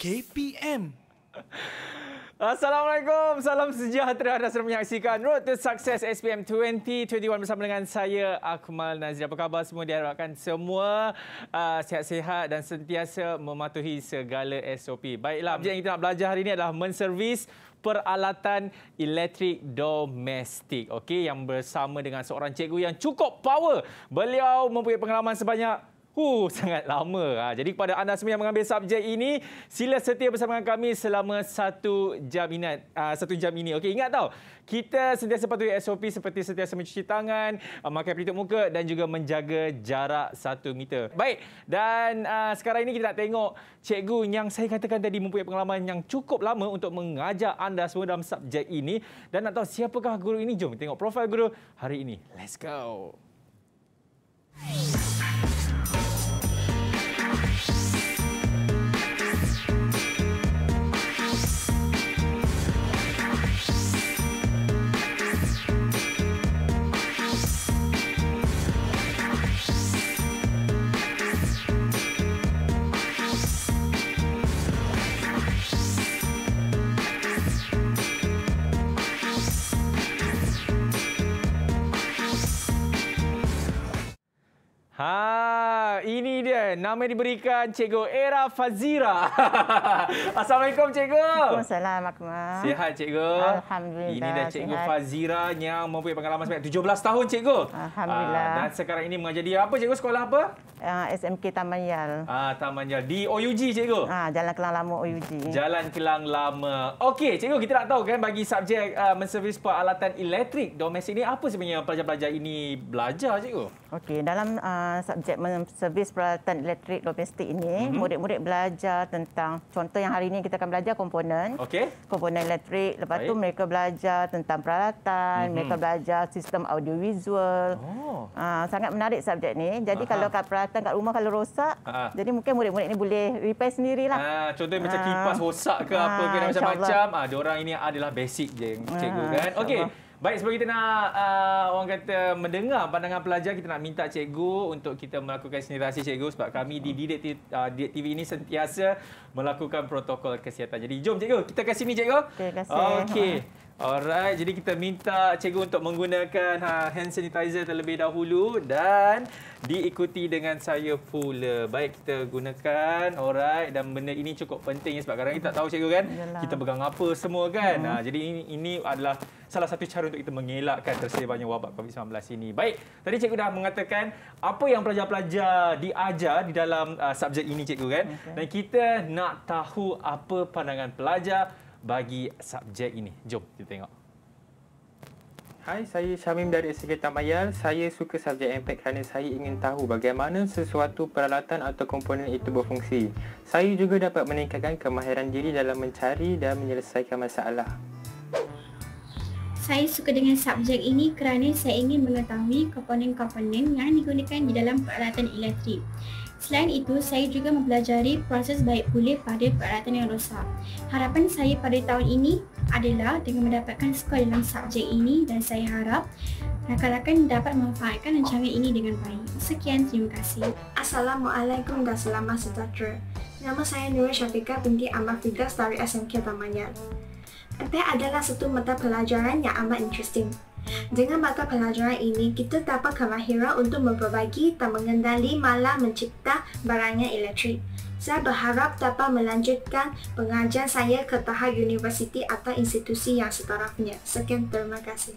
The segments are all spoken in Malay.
KPM. Assalamualaikum. Salam sejahtera anda sedang menyaksikan Road to Success SPM 2021 bersama dengan saya Akmal Nazir. Apa khabar semua? Diharapkan semua uh, sihat-sihat dan sentiasa mematuhi segala SOP. Baiklah, objek yang kita nak belajar hari ini adalah menservis peralatan elektrik domestik. Okey, yang bersama dengan seorang cikgu yang cukup power. Beliau mempunyai pengalaman sebanyak Uh, sangat lama. Ha, jadi kepada anda semua yang mengambil subjek ini, sila setia bersama dengan kami selama satu jam ini. Ha, satu jam ini. Okay, ingat tahu? kita sentiasa patuhi SOP seperti sentiasa mencuci tangan, ha, memakai pelitup muka dan juga menjaga jarak satu meter. Baik, dan sekarang ini kita nak tengok cikgu yang saya katakan tadi mempunyai pengalaman yang cukup lama untuk mengajar anda semua dalam subjek ini. Dan nak tahu siapakah guru ini? Jom tengok profil guru hari ini. Let's go. Let's go. Ha, ini dia nama diberikan Cikgu Era Fazira. Assalamualaikum Cikgu. Waalaikumsalam Akmal. Sihat Cikgu. Alhamdulillah. Ini dah Cikgu sihat. Fazira yang mempunyai pengalaman sebanyak 17 tahun Cikgu. Alhamdulillah. Aa, ah, dan sekarang ini mengajar di apa Cikgu? Sekolah apa? Uh, ah, SMK Taman Yal. Ah, Taman Yal di OUG Cikgu. Ah, Jalan Kelang Lama OUG. Jalan Kelang Lama. Okey Cikgu kita nak tahu kan bagi subjek uh, menservis peralatan elektrik domestik ini apa sebenarnya pelajar-pelajar ini belajar Cikgu? Okey, dalam uh, subjek servis peralatan elektrik domestik ini, mhm. murid-murid mm-hmm. belajar tentang contoh yang hari ini kita akan belajar komponen. Okey. Komponen elektrik, lepas Baik. tu mereka belajar tentang peralatan, mm-hmm. mereka belajar sistem audiovisual. Oh. Uh, sangat menarik subjek ni. Jadi Aha. kalau kat peralatan kat rumah kalau rosak, Aha. jadi mungkin murid-murid ni boleh repair sendirilah. Ah, contoh macam ah. kipas rosak ke uh, apa ke ah, macam-macam. Ah, dia orang ini adalah basic je cikgu uh, kan. Okey. Baik, sebab kita nak uh, orang kata mendengar pandangan pelajar, kita nak minta cikgu untuk kita melakukan sinerasi cikgu sebab kami di Didik TV uh, ini sentiasa melakukan protokol kesihatan. Jadi jom cikgu, kita kasih ni cikgu. Okey, kasih. Okey. Alright, jadi kita minta cikgu untuk menggunakan ha, hand sanitizer terlebih dahulu dan diikuti dengan saya pula. Baik kita gunakan. Alright, dan benda ini cukup penting ya, sebab sekarang kita tak tahu cikgu kan. Yalah. Kita pegang apa semua kan. Hmm. Ha, jadi ini, ini adalah salah satu cara untuk kita mengelakkan tersebarnya wabak COVID-19 ini. Baik, tadi cikgu dah mengatakan apa yang pelajar-pelajar diajar di dalam uh, subjek ini cikgu kan. Okay. Dan kita nak tahu apa pandangan pelajar bagi subjek ini. Jom kita tengok. Hai, saya Syamim dari SK Tamayal. Saya suka subjek MPEG kerana saya ingin tahu bagaimana sesuatu peralatan atau komponen itu berfungsi. Saya juga dapat meningkatkan kemahiran diri dalam mencari dan menyelesaikan masalah. Saya suka dengan subjek ini kerana saya ingin mengetahui komponen-komponen yang digunakan di dalam peralatan elektrik. Selain itu, saya juga mempelajari proses baik pulih pada peralatan yang rosak. Harapan saya pada tahun ini adalah dengan mendapatkan skor dalam subjek ini dan saya harap rakan-rakan dapat memanfaatkan rancangan ini dengan baik. Sekian, terima kasih. Assalamualaikum dan selamat sejahtera. Nama saya Nurul Syafiqah binti Ahmad Fidas dari SMK Tamanyan. MPA adalah satu mata pelajaran yang amat interesting. Dengan mata pelajaran ini, kita dapat kemahiran untuk memperbaiki dan mengendali malah mencipta barangnya elektrik. Saya berharap dapat melanjutkan pengajian saya ke tahap universiti atau institusi yang setarafnya. Sekian, terima kasih.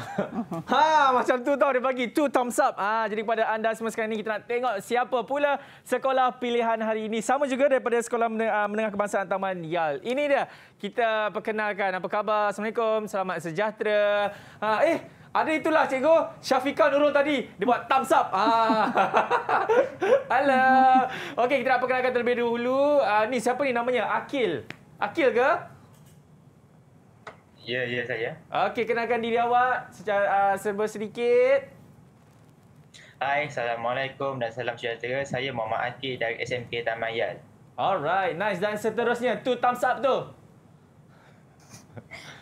ha, macam tu tau dia bagi two thumbs up. Ah, ha, jadi kepada anda semua sekarang ni kita nak tengok siapa pula sekolah pilihan hari ini. Sama juga daripada sekolah menengah, menengah kebangsaan Taman Yal. Ini dia. Kita perkenalkan. Apa khabar? Assalamualaikum. Selamat sejahtera. Ha, eh, ada itulah cikgu Syafiqah Nurul tadi. Dia buat thumbs up. Hala. Okey, kita nak perkenalkan terlebih dahulu. Uh, ni siapa ni namanya? Akil. Akil ke? Ya, ya saya. Okey, kenalkan diri awak secara uh, serba sedikit. Hai, Assalamualaikum dan salam sejahtera. Saya Muhammad Akil dari SMK Taman Alright, nice. Dan seterusnya, two thumbs up tu.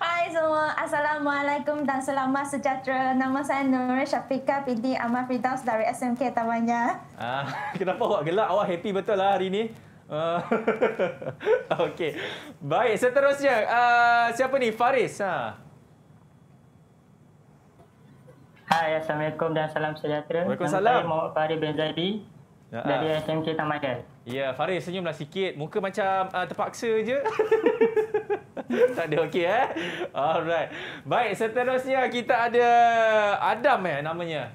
Hai semua. Assalamualaikum dan selamat sejahtera. Nama saya Nurul Syafiqah binti Ahmad Fridaus dari SMK Taman Ah, kenapa awak gelak? Awak happy betul lah hari ini. Ah. Okey. Baik, seterusnya. Uh, siapa ni? Faris. Ha. Hai, Assalamualaikum dan salam sejahtera. Waalaikumsalam. Saya Muhammad Farid bin Zaidi ya, dari ah. SMK Tamadal. Ya, Faris senyumlah sikit. Muka macam uh, terpaksa je. tak ada okey eh. Alright. Baik, seterusnya kita ada Adam eh namanya.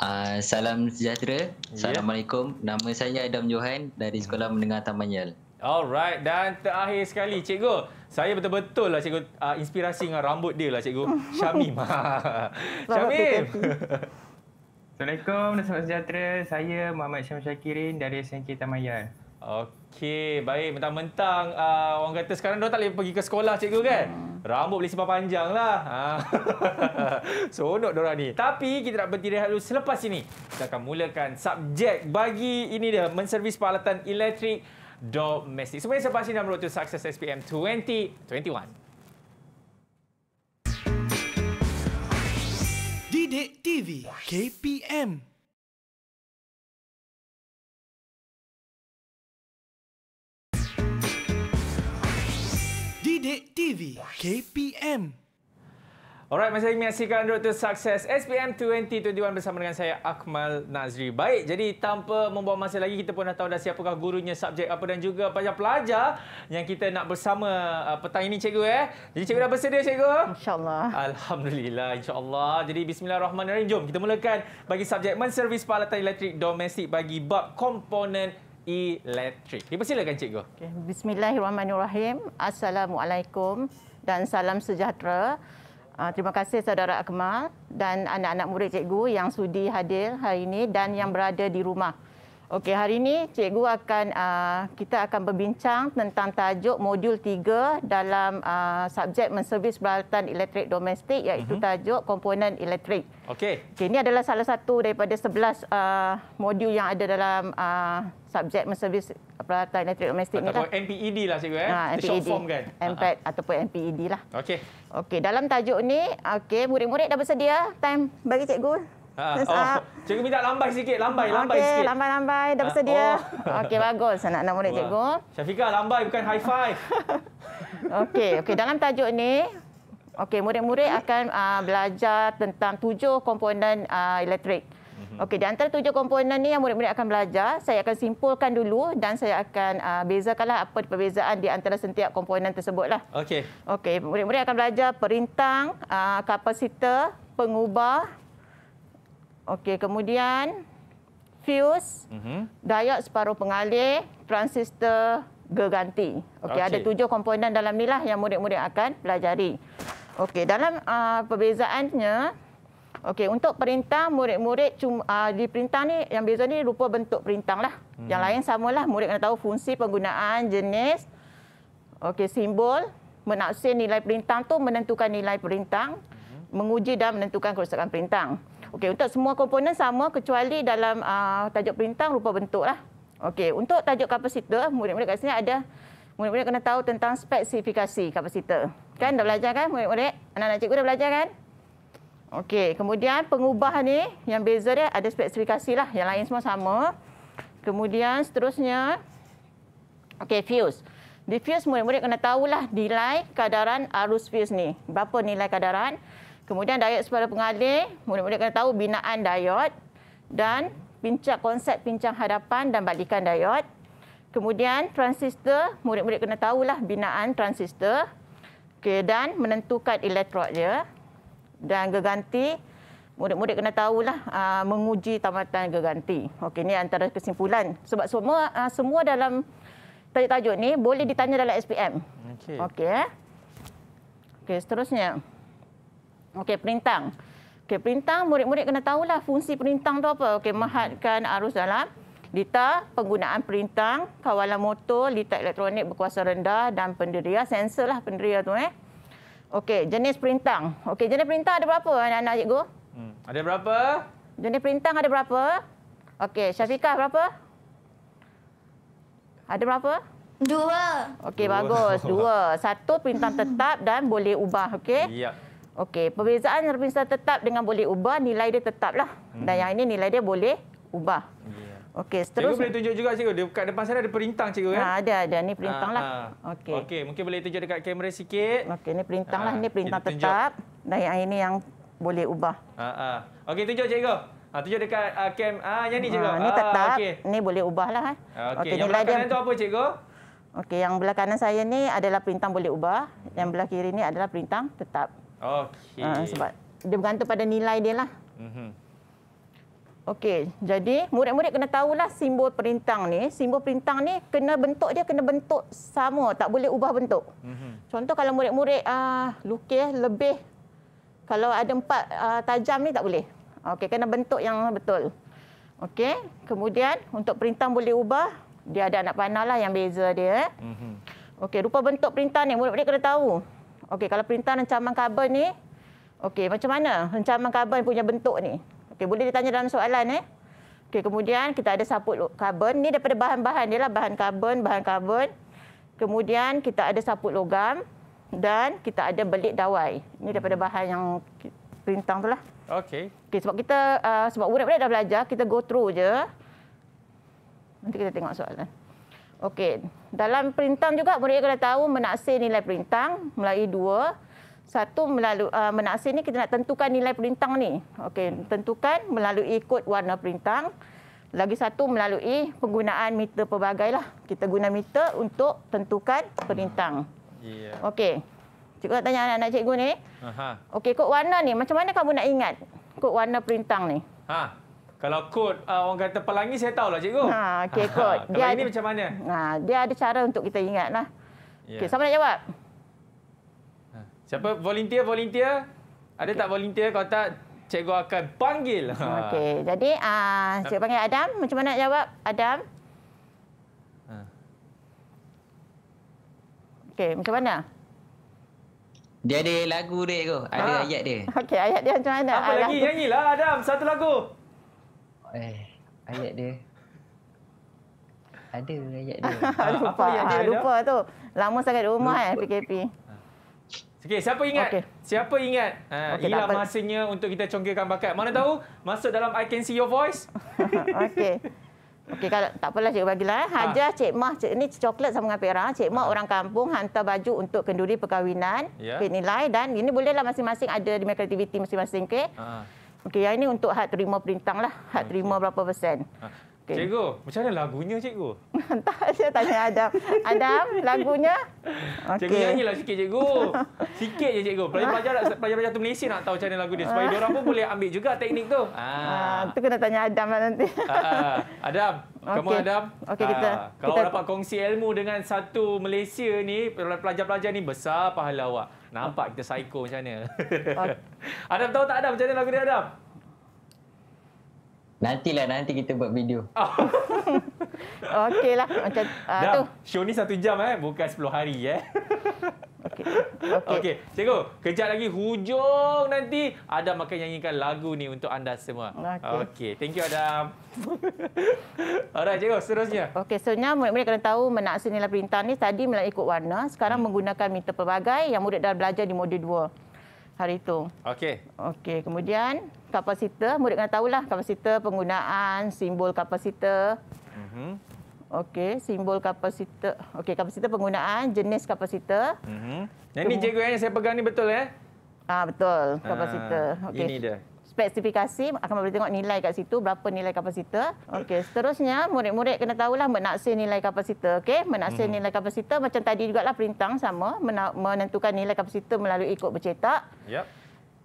Ah, salam sejahtera. Ya. Assalamualaikum. Nama saya Adam Johan dari Sekolah hmm. Menengah Taman Yal. Alright dan terakhir sekali cikgu. Saya betul-betul lah cikgu uh, inspirasi dengan rambut dia lah cikgu. Syamim. Ah, Syamim. Assalamualaikum dan salam sejahtera. Saya Muhammad Syam Syakirin dari SNK Taman Yal. Okay. Okey, baik. Mentang-mentang uh, orang kata sekarang dia tak boleh pergi ke sekolah cikgu kan? Hmm. Rambut boleh simpan panjang lah. Ha. Sonok dia ni. Tapi kita nak berhenti rehat dulu selepas ini. Kita akan mulakan subjek bagi ini dia, menservis peralatan elektrik domestik. Sebenarnya selepas ini dalam road to success SPM 2021. Didik TV KPM Didik TV KPM Alright, masih menyaksikan Road to Success SPM 2021 bersama dengan saya, Akmal Nazri. Baik, jadi tanpa membuang masa lagi, kita pun dah tahu dah siapakah gurunya, subjek apa dan juga banyak pelajar yang kita nak bersama uh, petang ini, cikgu. Eh. Jadi, cikgu dah bersedia, cikgu? InsyaAllah. Alhamdulillah, insyaAllah. Jadi, bismillahirrahmanirrahim. Jom, kita mulakan bagi subjek menservis peralatan elektrik domestik bagi bab komponen elektrik. Dipersilakan cikgu. Okay. Bismillahirrahmanirrahim. Assalamualaikum dan salam sejahtera. Ah, terima kasih saudara Akmal dan anak-anak murid cikgu yang sudi hadir hari ini dan yang berada di rumah. Okey, hari ini cikgu akan uh, kita akan berbincang tentang tajuk modul 3 dalam uh, subjek menservis peralatan elektrik domestik iaitu uh-huh. tajuk komponen elektrik. Okey. Okay, ini adalah salah satu daripada 11 uh, modul yang ada dalam uh, subjek menservis peralatan elektrik domestik ni lah. Atau MPED lah cikgu eh. Ha, MPED. Short form kan. Ha, ha. MPED uh-huh. ataupun MPED lah. Okey. Okey, dalam tajuk ni, okey, murid-murid dah bersedia? Time bagi cikgu. Ha, oh. Cikgu minta lambai sikit, lambai, lambai okay, sikit. lambai, lambai. Dah ha, bersedia. Oh. Okey, bagus. Nak nak murid cikgu. Syafiqah, lambai bukan high five. okey, okey. Dalam tajuk ni, okey, murid-murid akan uh, belajar tentang tujuh komponen uh, elektrik. Mhm. Okey, di antara tujuh komponen ni yang murid-murid akan belajar, saya akan simpulkan dulu dan saya akan uh, bezakanlah apa perbezaan di antara setiap komponen tersebutlah. Okey. Okey, murid-murid akan belajar perintang, uh, kapasitor, pengubah, Okey, kemudian fuse, mm -hmm. diode separuh pengalir, transistor berganti. Okey, okay. ada tujuh komponen dalam ni lah yang murid-murid akan pelajari. Okey, dalam uh, perbezaannya, okey untuk perintah murid-murid uh, ah, di perintah ni yang beza ni rupa bentuk perintang lah. Mm. Yang hmm. lain samalah murid kena tahu fungsi penggunaan jenis. Okey, simbol menaksir nilai perintang tu menentukan nilai perintang, hmm. menguji dan menentukan kerusakan perintang. Okey, untuk semua komponen sama kecuali dalam uh, tajuk perintang rupa bentuk lah. Okey, untuk tajuk kapasitor, murid-murid kat sini ada murid-murid kena tahu tentang spesifikasi kapasitor. Kan dah belajar kan murid-murid? Anak-anak cikgu dah belajar kan? Okey, kemudian pengubah ni yang beza dia ada spesifikasi lah. Yang lain semua sama. Kemudian seterusnya, okey, fuse. Di fuse, murid-murid kena tahulah nilai kadaran arus fuse ni. Berapa nilai kadaran? Kemudian diet sebagai pengalir, mula-mula kena tahu binaan diet dan pincak konsep pincang hadapan dan balikan diet. Kemudian transistor, murid-murid kena tahu lah binaan transistor. Okay, dan menentukan elektrod dia. Dan geganti, murid-murid kena tahu lah ah, menguji tamatan geganti. Okey, ini antara kesimpulan. Sebab semua uh, semua dalam tajuk-tajuk ni boleh ditanya dalam SPM. Okey. Okey, eh? okay, seterusnya. Okey, perintang. Okey, perintang murid-murid kena tahulah fungsi perintang tu apa. Okey, mahatkan arus dalam. Dita penggunaan perintang, kawalan motor, dita elektronik berkuasa rendah dan penderia. Sensor lah penderia tu eh. Okey, jenis perintang. Okey, jenis perintang ada berapa anak-anak cikgu? Hmm. Ada berapa? Jenis perintang ada berapa? Okey, Syafiqah berapa? Ada berapa? Dua. Okey, bagus. Dua. Satu perintang tetap dan boleh ubah. Okey. Ya. Okey, perbezaan perpisahan tetap dengan boleh ubah nilai dia tetaplah. Hmm. Dan yang ini nilai dia boleh ubah. Okey, seterusnya. Cikgu boleh tunjuk juga cikgu. Dekat depan sana ada perintang cikgu kan? Ha, ada, ada. Ni perintang lah. Ah, ah. Okey. Okey, mungkin boleh tunjuk dekat kamera sikit. Okey, ni perintang lah. Ni perintang Kita tetap. Tunjuk. Dan yang ini yang boleh ubah. Okey, tunjuk cikgu. Ha, tunjuk dekat uh, cam. Ah, yang ni cikgu. Ha, ni tetap. Ha, okay. Ni boleh ubah lah. Eh. Okey, okay, yang belakang tu apa cikgu? Okey, yang belah saya ni adalah perintang boleh ubah. Yang belah kiri ni adalah perintang tetap. Okey. Uh, ah, sebab dia bergantung pada nilai dia lah. Mhm. Okey, jadi murid-murid kena tahu lah simbol perintang ni. Simbol perintang ni kena bentuk dia kena bentuk sama, tak boleh ubah bentuk. Mm-hmm. Contoh kalau murid-murid uh, lukis lebih, kalau ada empat uh, tajam ni tak boleh. Okey, kena bentuk yang betul. Okey, kemudian untuk perintang boleh ubah, dia ada anak panah lah yang beza dia. Mm-hmm. Okey, rupa bentuk perintang ni murid-murid kena tahu. Okey, kalau perintah rencaman karbon ni, okey, macam mana rencaman karbon punya bentuk ni? Okey, boleh ditanya dalam soalan eh. Okey, kemudian kita ada saput karbon. Ni daripada bahan-bahan dia lah, bahan karbon, bahan karbon. Kemudian kita ada saput logam dan kita ada belit dawai. Ini daripada hmm. bahan yang perintah tu lah. Okey. Okey, sebab kita, uh, sebab murid-murid dah belajar, kita go through je. Nanti kita tengok soalan. Okey, dalam perintang juga murid kena tahu menaksir nilai perintang melalui dua. Satu melalui uh, menaksir ni kita nak tentukan nilai perintang ni. Okey, tentukan melalui kod warna perintang. Lagi satu melalui penggunaan meter pelbagai lah. Kita guna meter untuk tentukan perintang. Yeah. Okey. Cikgu nak tanya anak-anak cikgu ni. Okey, kod warna ni macam mana kamu nak ingat kod warna perintang ni? Ha. Kalau kod uh, ah, orang kata pelangi saya tahulah cikgu. Ha okey kod. dia ini ada, macam mana? Ha dia ada cara untuk kita ingatlah. Yeah. Okey siapa nak jawab? Ha, siapa volunteer volunteer? Ada okay. tak volunteer kalau tak cikgu akan panggil. Ha. Okey. Jadi uh, cikgu panggil Adam macam mana nak jawab? Adam ha. Okey, macam mana? Dia ada lagu dia tu, ada ha. ayat dia. Okey, ayat dia macam mana? Apa ah, lagi? Lagu. Nyanyilah Adam, satu lagu. Eh, ayat dia. Ada ayat dia. Ah, lupa. Apa ayat dia lupa tu. Lama sangat di rumah eh, lupa. eh PKP. Okay, siapa ingat? Okay. Siapa ingat? Ha, ah, okay, ialah masanya untuk kita congkirkan bakat. Mana tahu masuk dalam I can see your voice. Okey. Okey, kalau tak apalah cikgu bagilah. Eh. Ah. Haja ha. Cik Mah, cik, ini coklat sama dengan perak. Cik Mah ha. orang kampung hantar baju untuk kenduri perkahwinan, yeah. penilai dan ini bolehlah masing-masing ada di kreativiti masing-masing. Okay? Ha. Okey, yang ini untuk had terima perintang lah. Had terima berapa persen. Ha. Okay. Cikgu, macam mana lagunya cikgu? Entah, saya tanya Adam. Adam, lagunya? Okay. Cikgu nyanyilah sikit cikgu. Sikit je cikgu. Pelajar-pelajar nak pelajar-pelajar Malaysia nak tahu cara mana lagu dia supaya dia orang pun boleh ambil juga teknik tu. Ah. Ah, tu kena tanya Adam lah nanti. Ah, ah. Adam, kamu Adam. Okay, kita, ah, kita, kalau kita... dapat kongsi ilmu dengan satu Malaysia ni, pelajar-pelajar ni besar pahala awak. Nampak kita psycho macam mana. Okay. Adam tahu tak Adam macam mana lagu dia Adam? Nantilah nanti kita buat video. Oh. Okeylah macam uh, Dah, tu. Show ni satu jam eh bukan sepuluh hari eh. Okey. Okey. Okay. Cikgu, kejap lagi hujung nanti ada makan nyanyikan lagu ni untuk anda semua. Okey. Okay. Thank you Adam. Alright, cikgu, seterusnya. Okey, seterusnya so, murid-murid kena tahu menaksa nilai perintah ni tadi melalui ikut warna, sekarang hmm. menggunakan meter pelbagai yang murid dah belajar di modul 2 hari itu. Okey. Okey, kemudian kapasitor, murid kena tahulah kapasitor penggunaan, simbol kapasitor. Mhm. Okey, simbol kapasitor. Okey, kapasitor penggunaan, jenis kapasitor. Mhm. Yang ni cikgu yang saya pegang ni betul ya? Ah, betul. Ah, kapasitor. Okey. Ini dia spesifikasi akan boleh tengok nilai kat situ berapa nilai kapasitor. Okey, seterusnya murid-murid kena tahulah menaksir nilai kapasitor. Okey, menaksir hmm. nilai kapasitor macam tadi jugalah perintang sama menentukan nilai kapasitor melalui ikut bercetak. Yep.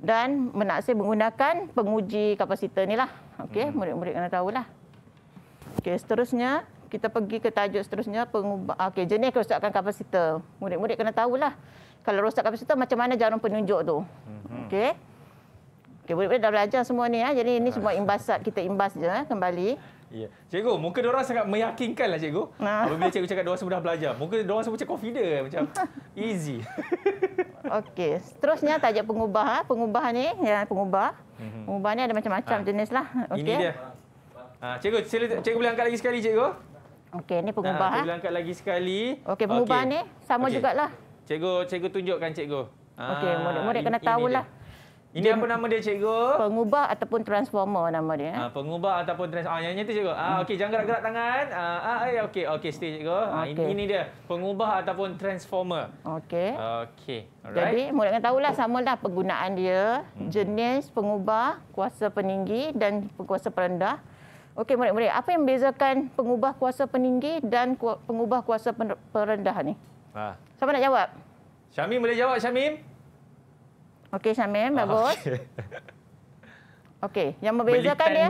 Dan menaksir menggunakan penguji kapasitor inilah. Okey, hmm. murid-murid kena tahulah. Okey, seterusnya kita pergi ke tajuk seterusnya pengubah ah, okey jenis kerosakan kapasitor. Murid-murid kena tahulah. Kalau rosak kapasitor macam mana jarum penunjuk tu. Hmm. Okey. Okey, boleh dah belajar semua ni ya. Jadi ini ah. semua imbasat kita imbas je ya, kembali. Ya. Cikgu, muka dia orang sangat meyakinkanlah lah cikgu. Ha. Apabila cikgu cakap dia orang semua belajar. Muka dia orang semua macam confident macam easy. Okey, seterusnya tajuk pengubah Pengubah ni ya, pengubah. Mhm. Pengubah ni ada macam-macam ha. jenis lah. Okey. Ini dia. Ha, cikgu, cikgu boleh angkat lagi sekali cikgu. Okey, ni pengubah. Ha, cikgu boleh angkat lagi sekali. Okey, pengubah okay. ni sama okay. jugaklah. Cikgu, cikgu tunjukkan cikgu. Okey, murid-murid kena tahulah. Dia. Ini apa nama dia cikgu? Pengubah ataupun transformer nama dia. Eh. Ah, pengubah ataupun transformer. Ah, yang ini cikgu. Ah, hmm. okey, jangan gerak-gerak tangan. Ah, ah, ah ya, okey, okey, stay cikgu. Ah, okay. ini, ini dia. Pengubah ataupun transformer. Okey. Okey. Jadi, mulakan tahulah dah penggunaan dia, hmm. jenis pengubah, kuasa peninggi dan kuasa perendah. Okey, murid-murid, apa yang membezakan pengubah kuasa peninggi dan pengubah kuasa perendah ni? Ah. Siapa nak jawab? Syamim boleh jawab, Syamim? Okey Syamim, ah, bagus. Okay. Okey, yang membezakan belitan, dia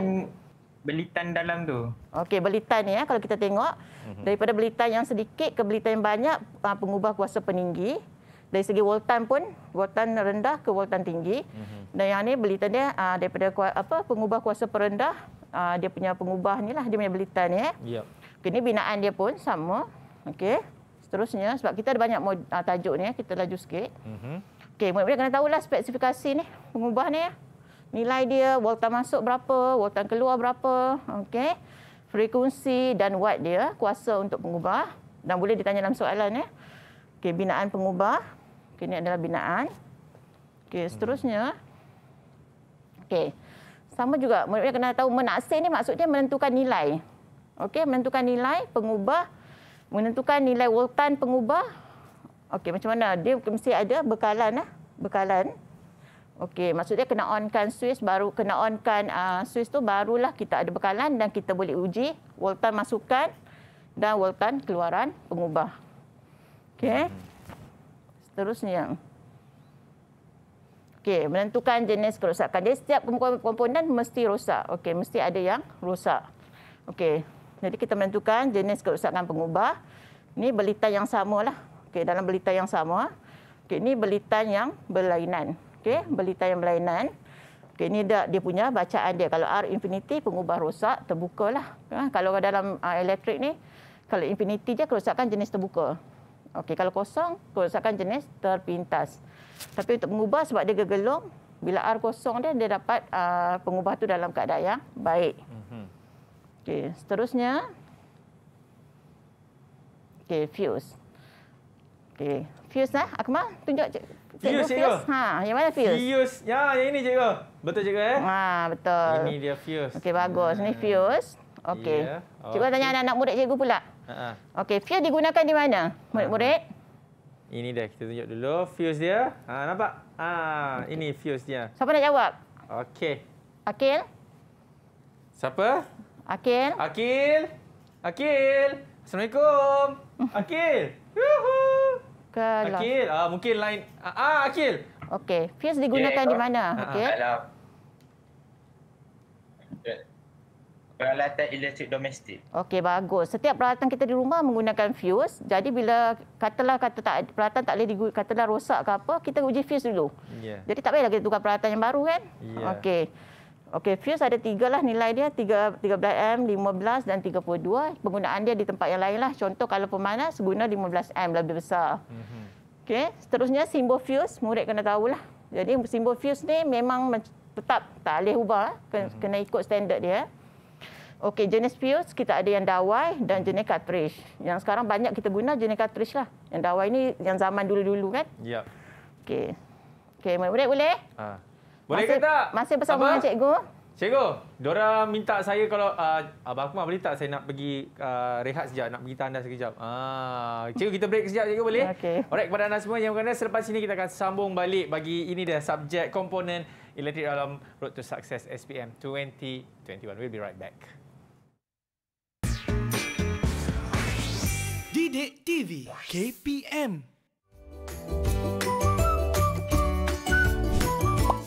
belitan dalam tu. Okey, belitan ni ya, kalau kita tengok mm-hmm. daripada belitan yang sedikit ke belitan yang banyak ah, pengubah kuasa peninggi. Dari segi voltan pun, voltan rendah ke voltan tinggi. Mm-hmm. Dan yang ni belitan dia ah, daripada apa pengubah kuasa perendah, dia punya pengubah ni lah dia punya belitan ni eh. ya. Yep. Okey, ni binaan dia pun sama. Okey. Seterusnya sebab kita ada banyak mod, tajuk ni eh, kita laju sikit. Mm-hmm. Okey, murid-murid kena tahulah spesifikasi ni, pengubah ni. Ya. Nilai dia, voltan masuk berapa, voltan keluar berapa. Okey. Frekuensi dan watt dia, kuasa untuk pengubah. Dan boleh ditanya dalam soalan. Eh. Okey, binaan pengubah. Okey, ini adalah binaan. Okey, seterusnya. Okey. Sama juga, murid-murid kena tahu menaksir ni maksudnya menentukan nilai. Okey, menentukan nilai pengubah. Menentukan nilai voltan pengubah Okey, macam mana? Dia mesti ada bekalan lah. Bekalan. Okey, maksudnya kena onkan switch baru kena onkan uh, ah, switch tu barulah kita ada bekalan dan kita boleh uji voltan masukan dan voltan keluaran pengubah. Okey. Seterusnya. Okey, menentukan jenis kerosakan. Jadi setiap komponen mesti rosak. Okey, mesti ada yang rosak. Okey. Jadi kita menentukan jenis kerosakan pengubah. Ini belitan yang samalah. Okey, dalam belitan yang sama. Okey, ini belitan yang berlainan. Okey, belitan yang berlainan. Okey, ini dia, dia punya bacaan dia. Kalau R infinity, pengubah rosak, terbukalah. Ha, kalau dalam uh, ah, elektrik ni, kalau infinity je, kerosakan jenis terbuka. Okey, kalau kosong, kerosakan jenis terpintas. Tapi untuk pengubah sebab dia gegelung, bila R kosong dia, dia dapat uh, pengubah tu dalam keadaan yang baik. Mhm. Okey, seterusnya. Okey, fuse. Okey, fuse eh Akmal tunjuk cik. Fuse cikgu. Ha, yang mana fuse? Fuse. Ya, yang ini cikgu. Betul cikgu eh? Ha, betul. Ini dia fuse. Okey, bagus. Ini ya. fuse. Okey. Yeah. Cikgu okay. tanya anak-anak murid cikgu pula. Ha. Okey, fuse digunakan di mana? Murid-murid? Ini dia kita tunjuk dulu fuse dia. Ha, nampak? Ha, okay. ini fuse dia. Siapa nak jawab? Okey. Akil? Siapa? Akil. Akil. Akil. Assalamualaikum. Akil. Yuhuu ke lah. Akil, ah, mungkin lain. Ah, ah Akil. Okey, fuse digunakan okay. di mana? Okey. Ah, ah. Dalam peralatan elektrik domestik. Okey, bagus. Setiap peralatan kita di rumah menggunakan fuse. Jadi bila katalah kata tak peralatan tak boleh digunakan, katalah rosak ke apa, kita uji fuse dulu. Yeah. Jadi tak payahlah kita tukar peralatan yang baru kan? Yeah. Okey. Okey, fuse ada tiga lah nilai dia, 13M, 15 dan 32. Penggunaan dia di tempat yang lain lah. Contoh kalau pemanas, guna 15M lebih besar. Mhm. Okey, seterusnya simbol fuse, murid kena lah. Jadi simbol fuse ni memang tetap tak boleh ubah, mhm. kena ikut standard dia. Okey, jenis fuse kita ada yang dawai dan jenis cartridge. Yang sekarang banyak kita guna jenis cartridge lah. Yang dawai ni yang zaman dulu-dulu kan? Ya. Yep. Okey. Okey, murid boleh? Ha. Boleh masih, ke tak? Masih bersama dengan cikgu. Cikgu, Dora minta saya kalau uh, Abang Akmal boleh tak saya nak pergi uh, rehat sekejap, nak pergi tanda sekejap. Ah, cikgu, kita break sekejap, cikgu boleh? Okey. Alright, kepada anda semua yang berkenaan, selepas ini kita akan sambung balik bagi ini dah subjek komponen Electric Alarm Road to Success SPM 2021. We'll be right back. Didik TV KPM. Didik TV KPM.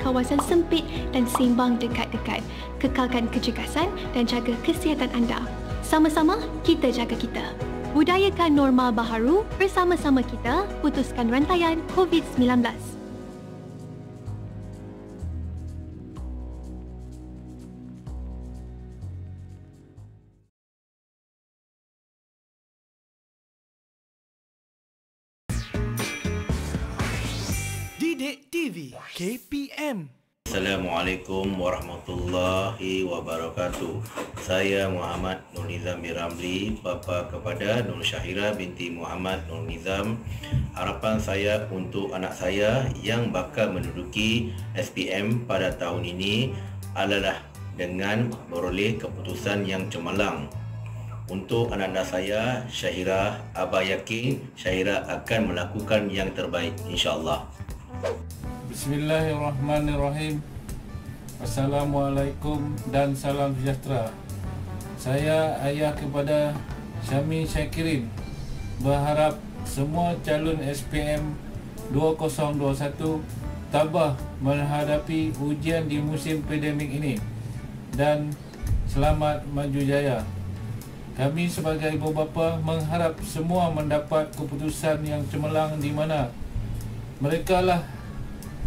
kawasan sempit dan simbang dekat-dekat. Kekalkan kejegasan dan jaga kesihatan anda. Sama-sama kita jaga kita. Budayakan normal baharu bersama-sama kita putuskan rantaian COVID-19. KPM. Assalamualaikum warahmatullahi wabarakatuh. Saya Muhammad Nur Nizam bin Ramli, bapa kepada Nur Syahira binti Muhammad Nur Nizam. Harapan saya untuk anak saya yang bakal menduduki SPM pada tahun ini adalah dengan beroleh keputusan yang cemerlang. Untuk anak anda saya, Syahira, Abah yakin Syahira akan melakukan yang terbaik insya-Allah. Bismillahirrahmanirrahim Assalamualaikum dan salam sejahtera Saya ayah kepada Syami Syakirin Berharap semua calon SPM 2021 Tabah menghadapi ujian di musim pandemik ini Dan selamat maju jaya Kami sebagai ibu bapa mengharap semua mendapat keputusan yang cemerlang di mana mereka lah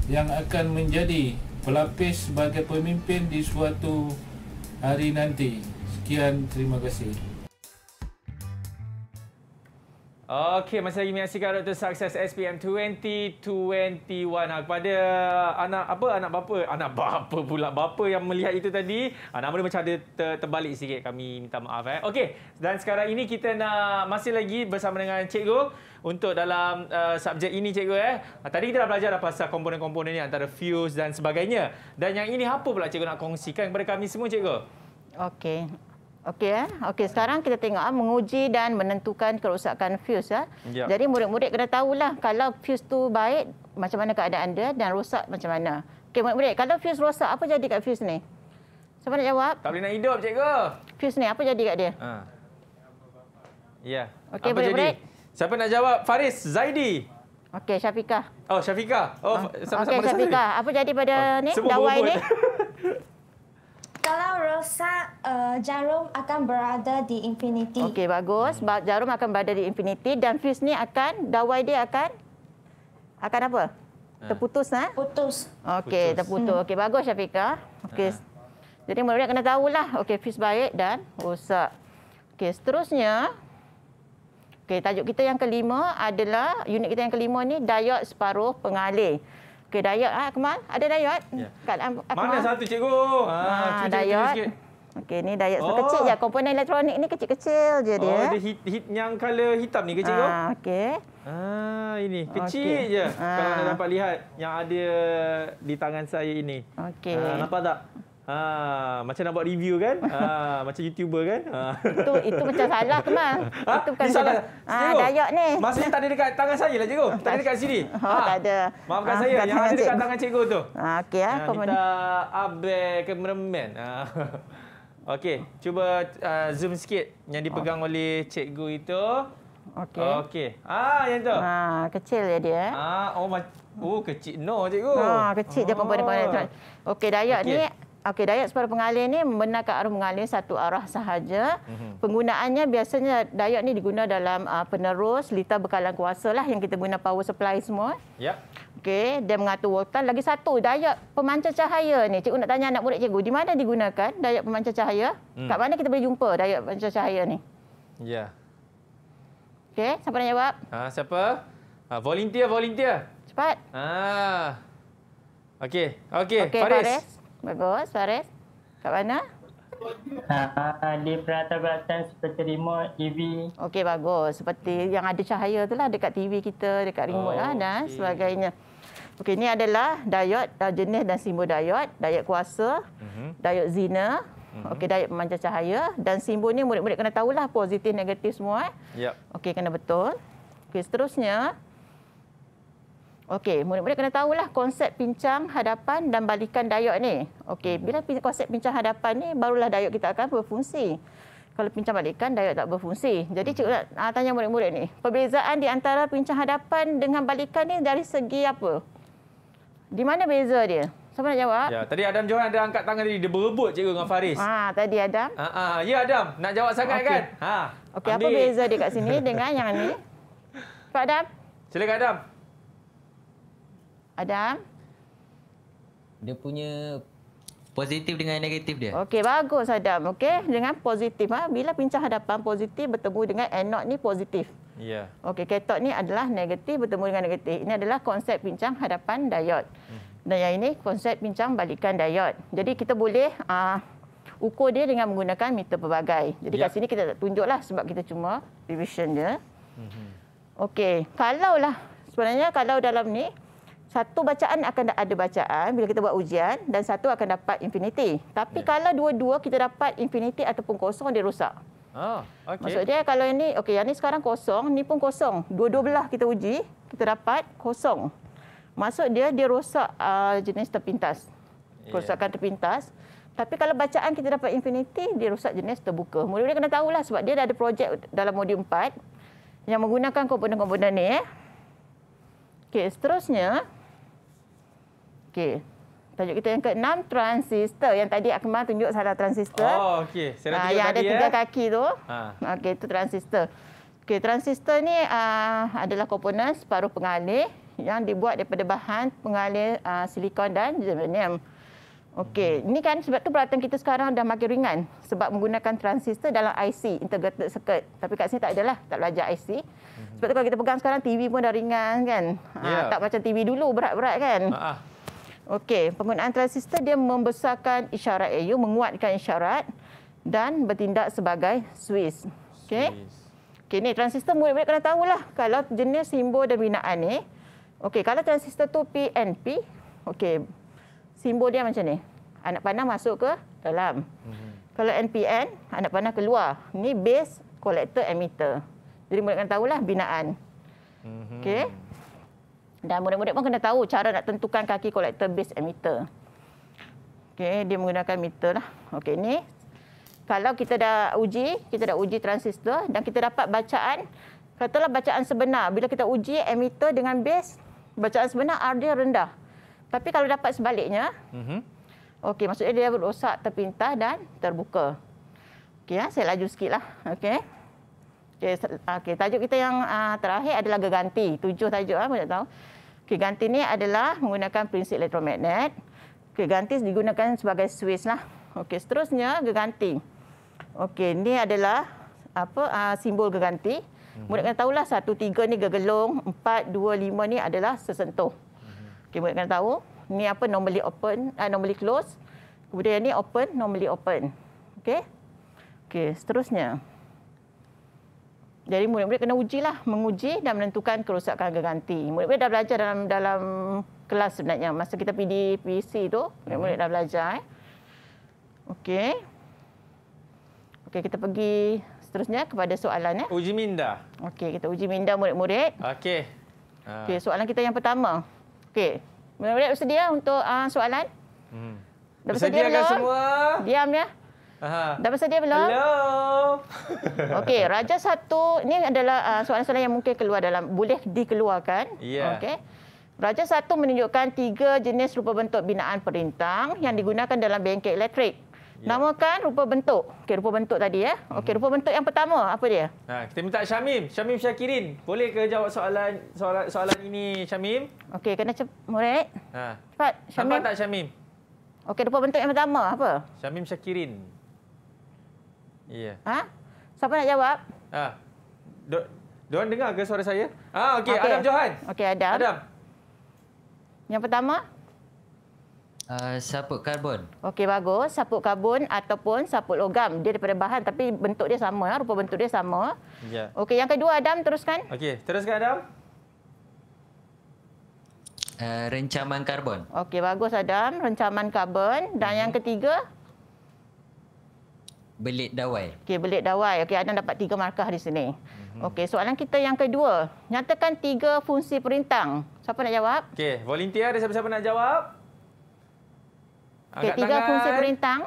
yang akan menjadi pelapis sebagai pemimpin di suatu hari nanti. Sekian, terima kasih. Okey, masih lagi menyaksikan Dr. Success SPM 2021. Ha, kepada anak apa, anak bapa, anak bapa pula, bapa yang melihat itu tadi, anak muda macam ada ter terbalik sikit, kami minta maaf. Eh. Okey, dan sekarang ini kita nak masih lagi bersama dengan Cikgu untuk dalam uh, subjek ini cikgu eh. Ah, tadi kita dah belajar dah pasal komponen-komponen ni antara fuse dan sebagainya. Dan yang ini apa pula cikgu nak kongsikan kepada kami semua cikgu? Okey. Okey eh. Okey, sekarang kita tengok ah menguji dan menentukan kerosakan fuse ah. Ya. Jadi murid-murid kena tahulah kalau fuse tu baik macam mana keadaan dia dan rosak macam mana. Okey murid-murid, kalau fuse rosak apa jadi kat fuse ni? Siapa nak jawab? Tak boleh nak hidup cikgu. Fuse ni apa jadi kat dia? Ha. Ya. Okey murid-murid. Siapa nak jawab? Faris, Zaidi. Okey, Syafika. Oh, Syafika. Oh, ha? sama-sama. Okay, Syafika. Ni? Apa jadi pada oh, ni? Dawai ni? Kalau rosak, uh, jarum akan berada di infinity. Okey, bagus. jarum akan berada di infinity dan fuse ni akan, dawai dia akan akan apa? Ha. Terputus, ha? Putus. Okey, terputus. Hmm. Okey, bagus Syafika. Okey. Ha. Jadi, mula-mula kena tahulah. Okey, fuse baik dan rosak. Okey, seterusnya, Okey, tajuk kita yang kelima adalah unit kita yang kelima ni diode separuh pengalir. Okey, diode ah, Kemal, ada diode? Ya. Yeah. Mana satu cikgu? Ha, ah, ah diode. Okey, ni diode oh. kecil ya. Komponen elektronik ni kecil-kecil je dia. Oh, dia hit, hit yang color hitam ni ke cikgu? Ah, okey. Ah, ini kecil okay. je. Ah. Kalau anda dapat lihat yang ada di tangan saya ini. Okey. Ah, nampak tak? Ha, macam nak buat review kan? Ha, macam YouTuber kan? Ha. Itu itu macam salah ke mah? Ha? Itu bukan salah. Ah, Dayak ni. Maksudnya tak ada dekat tangan saya lah cikgu. Tak ada dekat sini. Oh, ha, tak ada. Maafkan ha, saya yang ada dekat tangan cikgu tu. Ha, okey ah. Ha, kita abe ke Ha. Okey, cuba uh, zoom sikit yang dipegang oh. oleh cikgu itu. Okey. Okey. Ah, yang tu. Ha, kecil dia dia. Eh. Ah, oh, oh kecil. No, cikgu. Ha, kecil oh. je perempuan-perempuan. Okey, Dayak okay. ni Okey, dayat separuh pengalir ni membenarkan arah mengalir satu arah sahaja. Mhm. Penggunaannya biasanya dayat ni diguna dalam uh, penerus, liter bekalan kuasa lah yang kita guna power supply semua. Ya. Yep. Okey, dia mengatur voltan. Lagi satu, dayat pemancar cahaya ni. Cikgu nak tanya anak murid cikgu, di mana digunakan dayat pemancar cahaya? Hmm. Kat mana kita boleh jumpa dayat pemancar cahaya ni? Ya. Yeah. Okey, siapa nak jawab? Ha, siapa? Ha, volunteer, volunteer. Cepat. Ah. Ha. Okey, okey. Okay, Faris. Faris. Bagus, Faris. Kat mana? Ha, di peratabatan seperti remote TV. Okey, bagus. Seperti yang ada cahaya tu lah dekat TV kita, dekat remote oh, lah, dan oh, okay. sebagainya. Okey, ini adalah diod dan ah, jenis dan simbol diod. Diod kuasa, uh-huh. Mhm. diod zina, mhm. Okey, diet pemancar cahaya dan simbol ni murid-murid kena tahulah positif negatif semua eh. Yep. Okey, kena betul. Okey, seterusnya Okey, murid-murid kena tahulah konsep pincang hadapan dan balikan dayok ni. Okey, hmm. bila konsep pincang hadapan ni barulah dayok kita akan berfungsi. Kalau pincang balikan dayok tak berfungsi. Jadi hmm. cikgu nak uh, tanya murid-murid ni, perbezaan di antara pincang hadapan dengan balikan ni dari segi apa? Di mana beza dia? Siapa nak jawab? Ya, tadi Adam Johan ada angkat tangan tadi. Dia berebut cikgu dengan Faris. Ha, tadi Adam. Ha, ha. ya Adam. Nak jawab sangat okay. kan? Ha. Okey, apa beza dia kat sini dengan yang ni? Pak Adam. Silakan Adam. Adam. Dia punya positif dengan negatif dia. Okey, bagus Adam. Okey, dengan positif. Ha? Bila pincang hadapan positif bertemu dengan anode ni positif. Ya. Yeah. Okey, ketod ni adalah negatif bertemu dengan negatif. Ini adalah konsep pincang hadapan diod. Hmm. Dan yang ini konsep pincang balikan diod. Jadi kita boleh uh, ukur dia dengan menggunakan meter pelbagai. Jadi yeah. kat sini kita tak tunjuklah sebab kita cuma revision dia. Mm -hmm. Okey, kalaulah sebenarnya kalau dalam ni satu bacaan akan ada bacaan bila kita buat ujian dan satu akan dapat infinity. Tapi yeah. kalau dua-dua kita dapat infinity ataupun kosong dia rosak. Oh, ah, okay. Maksudnya kalau ini okay, yang ni sekarang kosong, ni pun kosong. Dua-dua belah kita uji, kita dapat kosong. Maksud dia dia rosak uh, jenis terpintas. Ya. Kerosakan yeah. terpintas. Tapi kalau bacaan kita dapat infinity, dia rosak jenis terbuka. Mula-mula kena tahu lah sebab dia dah ada projek dalam modul 4 yang menggunakan komponen-komponen ni eh. Okay, seterusnya Okey. Tajuk kita yang keenam transistor. Yang tadi Akmal tunjuk salah transistor. Oh, okey. Saya nak tunjuk ah, yang tadi, ada tiga ya. kaki tu. Ha. Okey, itu transistor. Okey, transistor ni uh, adalah komponen separuh pengalir yang dibuat daripada bahan pengalir uh, silikon dan germanium. Okey, ini mhm. kan sebab tu peralatan kita sekarang dah makin ringan sebab menggunakan transistor dalam IC integrated circuit. Tapi kat sini tak adalah, tak belajar IC. Mhm. Sebab tu kalau kita pegang sekarang TV pun dah ringan kan. Yeah. Ha, ya. tak macam TV dulu berat-berat kan. Uh-huh. Okey, penggunaan transistor dia membesarkan isyarat AU, menguatkan isyarat dan bertindak sebagai Swiss. Okey. Okey, ni transistor murid-murid tahu lah kalau jenis simbol dan binaan ni. Okey, kalau transistor tu PNP, okey. Simbol dia macam ni. Anak panah masuk ke dalam. Mm-hmm. Kalau NPN, anak panah keluar. Ni base collector emitter. Jadi murid kena lah binaan. Mm-hmm. Okey. Dan murid-murid pun kena tahu cara nak tentukan kaki kolektor base emitter. Okey, dia menggunakan meter lah. Okey, ni kalau kita dah uji, kita dah uji transistor dan kita dapat bacaan, katalah bacaan sebenar. Bila kita uji emitter dengan base, bacaan sebenar R dia rendah. Tapi kalau dapat sebaliknya, mm -hmm. okey, maksudnya dia rosak terpintah dan terbuka. Okay, ya, saya laju sikitlah. okay. Okey, okay, tajuk kita yang uh, terakhir adalah geganti. Tujuh tajuk, ah, tak tahu. Okey, ganti ni adalah menggunakan prinsip elektromagnet. Okey, ganti digunakan sebagai switch lah. Okey, seterusnya geganti. Okey, ni adalah apa uh, simbol geganti. Murid mhm. kena tahulah satu tiga ni gegelung, empat dua lima ni adalah sesentuh. Mhm. Okey, murid kena tahu. Ni apa normally open, uh, normally close. Kemudian ni open, normally open. Okey. Okey, seterusnya. Jadi murid-murid kena uji lah, menguji dan menentukan kerosakan ganti. Murid-murid dah belajar dalam dalam kelas sebenarnya. Masa kita PD, PC e tu, murid-murid mhm. dah belajar. Eh. Okey. Okey, kita pergi seterusnya kepada soalan. Eh. Uji minda. Okey, kita uji minda murid-murid. Okey. Ha. Okey, soalan kita yang pertama. Okey. Murid-murid bersedia untuk uh, soalan? Hmm. Dah bersedia, bersedia kan semua? Diam ya. Aha. Dah pesan belum? Hello. Okey, Raja Satu ini adalah uh, soalan-soalan yang mungkin keluar dalam boleh dikeluarkan. Yeah. Okey. Raja Satu menunjukkan tiga jenis rupa bentuk binaan perintang yang digunakan dalam bengkel elektrik. Yeah. Namakan rupa bentuk. Okey, rupa bentuk tadi ya. Mhm. Okey, rupa bentuk yang pertama apa dia? Ha, kita minta Syamim, Syamim Syakirin, boleh ke jawab soalan soalan soalan ini Syamim? Okey, kena cepat, murid. Ha. Cepat, Syamim. Sampai tak Syamim? Okey, rupa bentuk yang pertama apa? Syamim Syakirin. Yeah. Ha? Siapa nak jawab? Ah. Do Diorang dengar ke suara saya? Ah, okey, okay. Adam Johan. Okey, Adam. Adam. Yang pertama? Uh, saput karbon. Okey, bagus. Saput karbon ataupun saput logam. Dia daripada bahan tapi bentuk dia sama. Eh. Rupa bentuk dia sama. Yeah. Okey, yang kedua Adam, teruskan. Okey, teruskan Adam. Uh, rencaman karbon. Okey, bagus Adam. Rencaman karbon. Dan mm -hmm. yang ketiga? belit dawai. Okey, belit dawai. Okey, Adam dapat tiga markah di sini. Mhm. Okey, soalan kita yang kedua. Nyatakan tiga fungsi perintang. Siapa nak jawab? Okey, volunteer ada siapa-siapa nak jawab? Okey tiga tangan. fungsi perintang.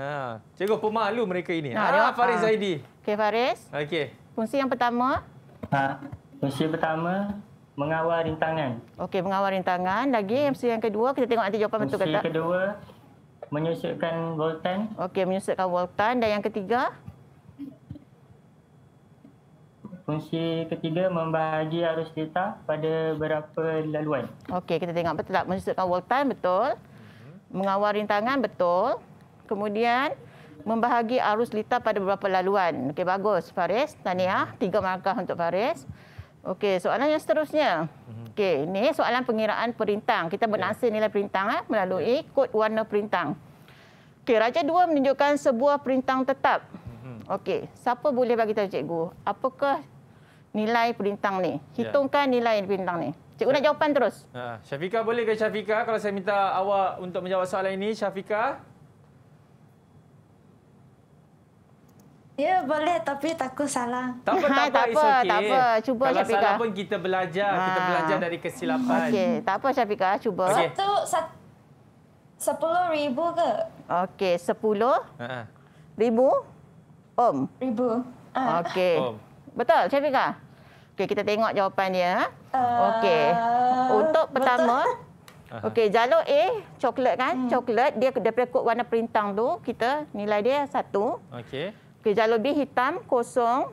Ha, cikgu pemalu mereka ini. Ha, ha Faris Zaidi. Okey, Faris. Okey. Fungsi yang pertama. Ha, fungsi pertama mengawal rintangan. Okey, mengawal rintangan. Lagi fungsi yang kedua, kita tengok nanti jawapan betul ke tak. Fungsi kedua, menyusutkan voltan. Okey, menyusutkan voltan. Dan yang ketiga? Fungsi ketiga membahagi arus delta pada berapa laluan. Okey, kita tengok betul tak? Menyusutkan voltan, betul. Mhm. Mengawal rintangan, betul. Kemudian membahagi arus delta pada berapa laluan. Okey, bagus. Faris, tahniah. Tiga markah untuk Faris. Okey, soalan yang seterusnya. Uh mhm. -huh. Okey, ini soalan pengiraan perintang. Kita bernasa yeah. nilai perintang eh, melalui yeah. kod warna perintang. Okey, Raja Dua menunjukkan sebuah perintang tetap. Mhm. Okey, siapa boleh bagi tahu cikgu? Apakah nilai perintang ni? Ya. Hitungkan yeah. nilai perintang ni. Cikgu nak jawapan terus. Ha, Syafika boleh ke Syafika kalau saya minta awak untuk menjawab soalan ini? Syafika? Ya, boleh tapi takut salah. Tak apa, tak apa. tak apa, okay. tak apa. Cuba, Kalau Syafiqah. salah pun kita belajar. Ha. Kita ah. belajar dari kesilapan. Okey, tak apa Syafiqah. Cuba. Okay. Satu, sepuluh ribu ke? Okey, sepuluh ha, ha. ribu om. Ribu. Ha. Okey. Betul Syafiqah? Okey, kita tengok jawapan dia. Uh, Okey. Untuk betul. pertama... Okey, jalur A, coklat kan? Hmm. Coklat, dia daripada kod warna perintang tu, kita nilai dia satu. Okey. Okay, jalur B hitam, kosong.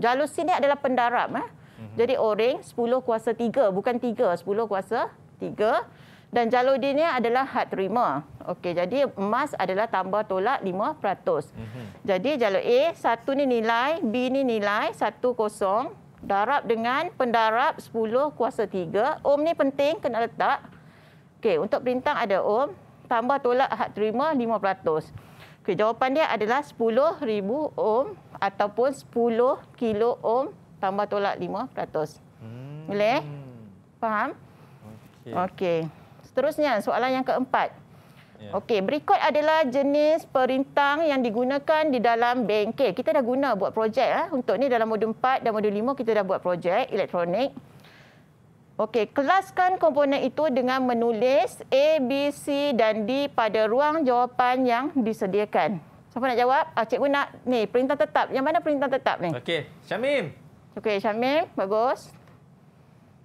Jalur sini adalah pendarab, Eh. Mhm. Jadi orang 10 kuasa 3. Bukan 3, 10 kuasa 3. Dan jalur D ni adalah had terima. Okay, jadi emas adalah tambah tolak 5%. Mm-hmm. Jadi jalur A, satu ni nilai, B ni nilai, satu kosong. Darab dengan pendarab 10 kuasa 3. Ohm ni penting, kena letak. Okay, untuk perintang ada ohm. Tambah tolak had terima 5%. Okay, jawapan dia adalah 10,000 ohm ataupun 10 kilo ohm tambah tolak 5%. peratus. Hmm. Boleh? Faham? Okey. Okay. Seterusnya, soalan yang keempat. Yeah. Okey, berikut adalah jenis perintang yang digunakan di dalam bengkel. Kita dah guna buat projek ah. Untuk ni dalam modul 4 dan modul 5 kita dah buat projek elektronik. Okey, kelaskan komponen itu dengan menulis A, B, C dan D pada ruang jawapan yang disediakan. Siapa nak jawab? Ah, cikgu nak ni, perintah tetap. Yang mana perintah tetap ni? Okey, Syamim. Okey, Syamim. Bagus.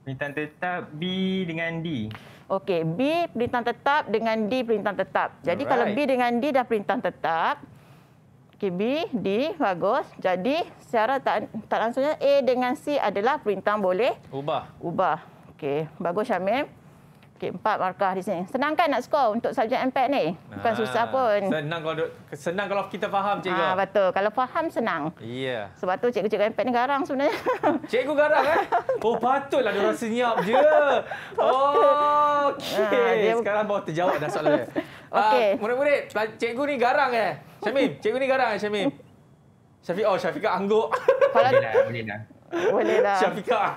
Perintah tetap B dengan D. Okey, B perintah tetap dengan D perintah tetap. Jadi Alright. kalau B dengan D dah perintah tetap. Okey, B, D. Bagus. Jadi secara tak, tak langsungnya A dengan C adalah perintah boleh. Ubah. Ubah. Okey, bagus Syamim. Okey, empat markah di sini. Senang kan nak skor untuk subjek MPAT ni? Bukan ha, susah pun. Senang kalau senang kalau kita faham, cikgu. Ah, ha, betul. Kalau faham senang. Iya. Yeah. Sebab tu cikgu-cikgu MPAT ni garang sebenarnya. Cikgu garang eh? Oh, patutlah dia rasa nyap je. Oh, okey. Ha, Sekarang baru terjawab dah soalan dia. Ah, okey. Uh, murid-murid, cikgu ni garang eh? Syamim, cikgu ni garang eh, Syamim? Syafiq, oh Syafiq angguk. Kalau... Boleh dah, boleh dah. Boleh lah. Syafiqah.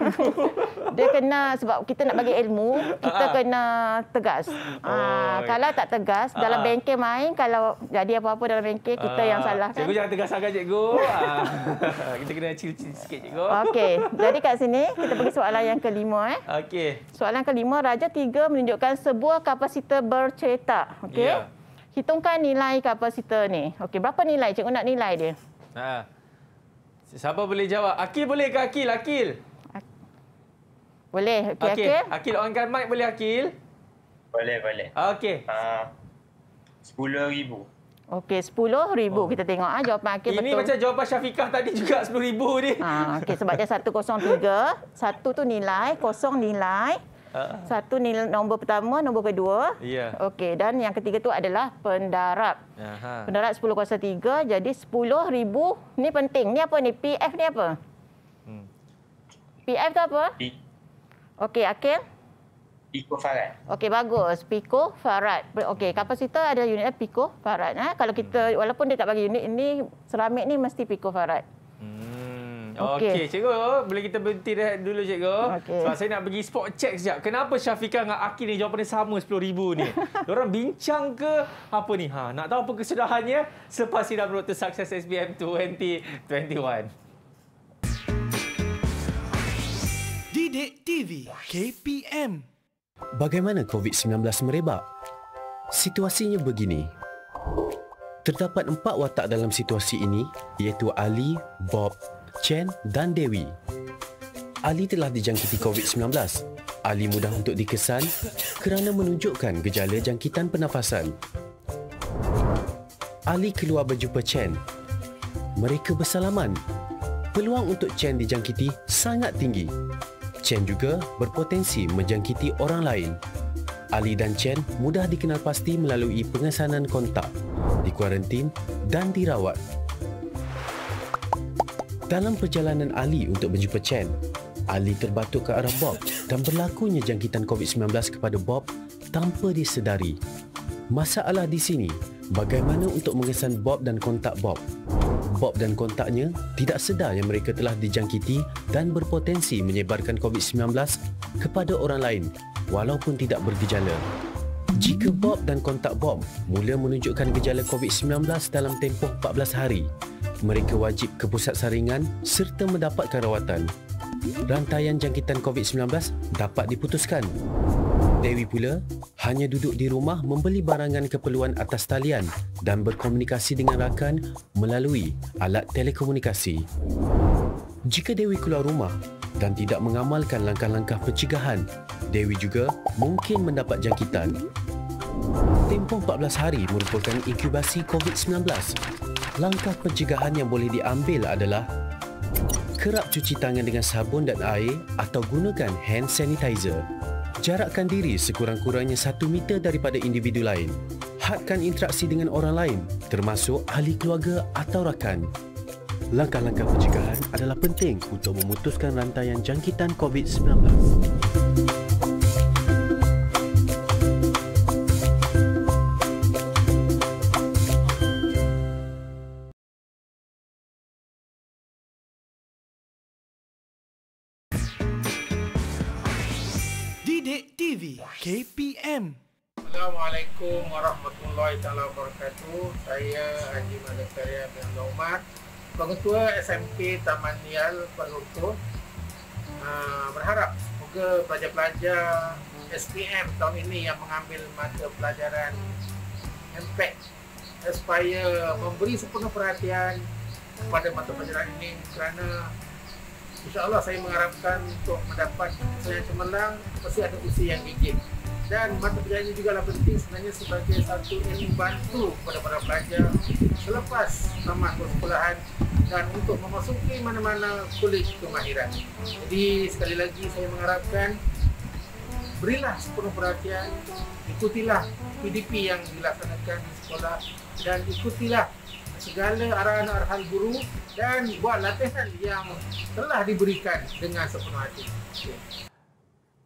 Dia kena sebab kita nak bagi ilmu, kita ah, ah. kena tegas. Ah, oh. Ha, kalau tak tegas ha. dalam bengkel main, kalau jadi apa-apa dalam bengkel kita ha. yang salah cikgu kan. Cikgu jangan tegas sangat cikgu. ha. Kita kena chill-chill sikit cikgu. Okey. Jadi kat sini kita pergi soalan yang kelima eh. Okey. Soalan kelima raja tiga menunjukkan sebuah kapasitor bercetak. Okey. Yeah. Hitungkan nilai kapasitor ni. Okey, berapa nilai cikgu nak nilai dia? Ha. Siapa boleh jawab? Akil boleh ke Akil? Akil. Boleh. Okey, okay. Akil. Akil onkan mic boleh Akil? Boleh, boleh. Okey. Ah. Uh, 10,000. Okey, RM10,000 oh. kita tengok. Ha, jawapan Akhil Ini betul. Ini macam jawapan Syafiqah tadi juga RM10,000 ni. Ha, Okey, sebab dia 103. Satu tu nilai, kosong nilai. Ah. Satu ni nombor pertama, nombor kedua. Ya. Okey, dan yang ketiga tu adalah pendarab. Aha. Pendarab 10 kuasa 3, jadi 10,000. Ni penting. Ni apa ni? PF ni apa? Hmm. PF tu apa? P. Okey, Akil. Pico Farad. Okey, bagus. Pico Farad. Okey, kapasitor ada unit Pico Farad. Ha? Kalau kita, hmm. walaupun dia tak bagi unit, ini seramik ni mesti Pico Farad. Okey, okay, cikgu. Boleh kita berhenti dulu, cikgu. Okay. Sebab saya nak pergi spot check sekejap. Kenapa Syafiqah dengan Akhil ni jawapannya sama RM10,000 ni? Diorang bincang ke apa ni? Ha, nak tahu apa kesudahannya selepas sidang berlaku sukses SPM 2021. Didik TV KPM Bagaimana COVID-19 merebak? Situasinya begini. Terdapat empat watak dalam situasi ini iaitu Ali, Bob, Chen dan Dewi. Ali telah dijangkiti COVID-19. Ali mudah untuk dikesan kerana menunjukkan gejala jangkitan pernafasan. Ali keluar berjumpa Chen. Mereka bersalaman. Peluang untuk Chen dijangkiti sangat tinggi. Chen juga berpotensi menjangkiti orang lain. Ali dan Chen mudah dikenalpasti melalui pengesanan kontak, dikuarantin dan dirawat. Dalam perjalanan Ali untuk menjumpa Chen, Ali terbatuk ke arah Bob dan berlakunya jangkitan COVID-19 kepada Bob tanpa disedari. Masalah di sini, bagaimana untuk mengesan Bob dan kontak Bob? Bob dan kontaknya tidak sedar yang mereka telah dijangkiti dan berpotensi menyebarkan COVID-19 kepada orang lain walaupun tidak bergejala. Jika Bob dan kontak Bob mula menunjukkan gejala COVID-19 dalam tempoh 14 hari, mereka wajib ke pusat saringan serta mendapatkan rawatan. Rantaian jangkitan COVID-19 dapat diputuskan. Dewi pula hanya duduk di rumah membeli barangan keperluan atas talian dan berkomunikasi dengan rakan melalui alat telekomunikasi. Jika Dewi keluar rumah dan tidak mengamalkan langkah-langkah pencegahan, Dewi juga mungkin mendapat jangkitan. Tempoh 14 hari merupakan inkubasi COVID-19 Langkah pencegahan yang boleh diambil adalah kerap cuci tangan dengan sabun dan air atau gunakan hand sanitizer. Jarakkan diri sekurang-kurangnya satu meter daripada individu lain. Hadkan interaksi dengan orang lain, termasuk ahli keluarga atau rakan. Langkah-langkah pencegahan adalah penting untuk memutuskan rantaian jangkitan COVID-19. bagus tua SMP Taman Nial Palungko uh, hmm. ah, berharap semoga pelajar-pelajar SPM tahun ini yang mengambil mata pelajaran MPEC supaya memberi sepenuh perhatian kepada mata pelajaran ini kerana insyaAllah saya mengharapkan untuk mendapat saya cemerlang mesti ada usia yang gigit dan mata pelajaran ini juga penting sebenarnya sebagai satu ilmu bantu kepada para pelajar selepas tamat persekolahan dan untuk memasuki mana-mana kulit kemahiran. Jadi sekali lagi saya mengharapkan berilah sepenuh perhatian, ikutilah PDP yang dilaksanakan di sekolah dan ikutilah segala arahan arahan guru dan buat latihan yang telah diberikan dengan sepenuh hati. Okay.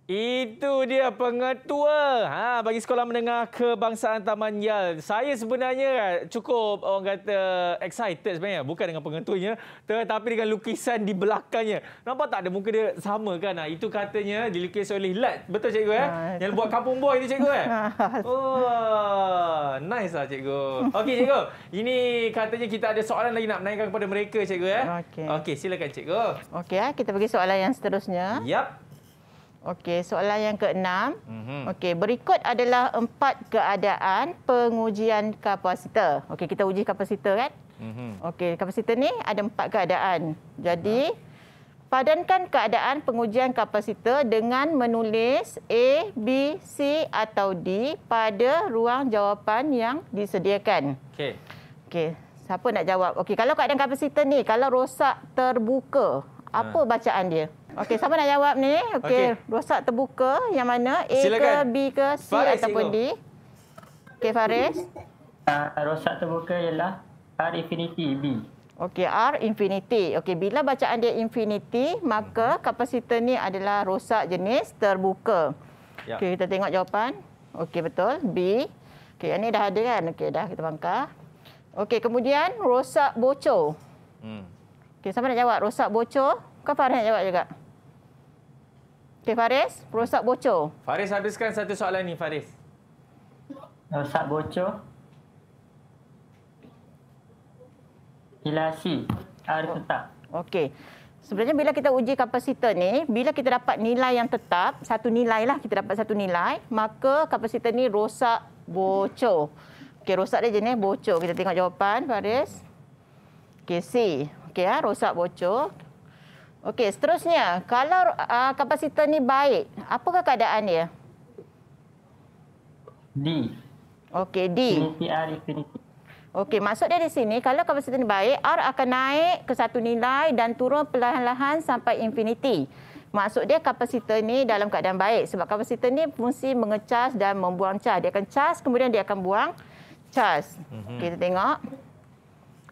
Itu dia pengetua ha, bagi sekolah menengah kebangsaan Taman Yal. Saya sebenarnya eh, cukup orang kata excited sebenarnya. Bukan dengan pengetuanya tetapi dengan lukisan di belakangnya. Nampak tak ada muka dia sama kan? Ha, itu katanya dilukis oleh Lat. Betul cikgu ya? Ha. Yang buat kampung boy itu cikgu ya? Oh, nice lah cikgu. Okey cikgu, ini katanya kita ada soalan lagi nak menanyakan kepada mereka cikgu ya? Okey. Okey silakan cikgu. Okey kita bagi soalan yang seterusnya. Yap. Okey, soalan yang keenam. Mhm. Okey, berikut adalah empat keadaan pengujian kapasitor. Okey, kita uji kapasitor kan? Mhm. Okey, kapasitor ni ada empat keadaan. Jadi, ya. padankan keadaan pengujian kapasitor dengan menulis A, B, C atau D pada ruang jawapan yang disediakan. Okey. Okey, siapa nak jawab? Okey, kalau keadaan kapasitor ni kalau rosak terbuka, apa ha. bacaan dia? Okey, siapa nak jawab ni? Okey, okay. rosak terbuka yang mana? A Silakan. ke B ke C Faris ataupun singgul. D? Okey, Faris. Uh, rosak terbuka ialah R infinity B. Okey, R infinity. Okey, bila bacaan dia infinity, maka hmm. kapasitor ni adalah rosak jenis terbuka. Ya. Okey, kita tengok jawapan. Okey, betul. B. Okey, yang ni dah ada kan? Okey, dah kita bangkar. Okey, kemudian rosak bocor. Hmm. Okey, siapa nak jawab? Rosak bocor? ke Faris nak jawab juga? Okey, Faris. Rosak bocor. Faris, habiskan satu soalan ni, Faris. Rosak bocor. Hilasi. Arif tetap. Oh, okey. Sebenarnya bila kita uji kapasitor ni, bila kita dapat nilai yang tetap, satu nilai lah kita dapat satu nilai, maka kapasitor ni rosak bocor. Okey, rosak dia jenis bocor. Kita tengok jawapan, Faris. Okey, C okey ha, rosak bocor. Okey, seterusnya, kalau uh, kapasitor ni baik, apakah keadaan dia? D. Okey, D. VPR Okey, maksud dia di sini, kalau kapasitor ini baik, R akan naik ke satu nilai dan turun perlahan-lahan sampai infinity. Maksud dia kapasitor ini dalam keadaan baik. Sebab kapasitor ini fungsi mengecas dan membuang cas. Dia akan cas, kemudian dia akan buang cas. Mm -hmm. Kita tengok.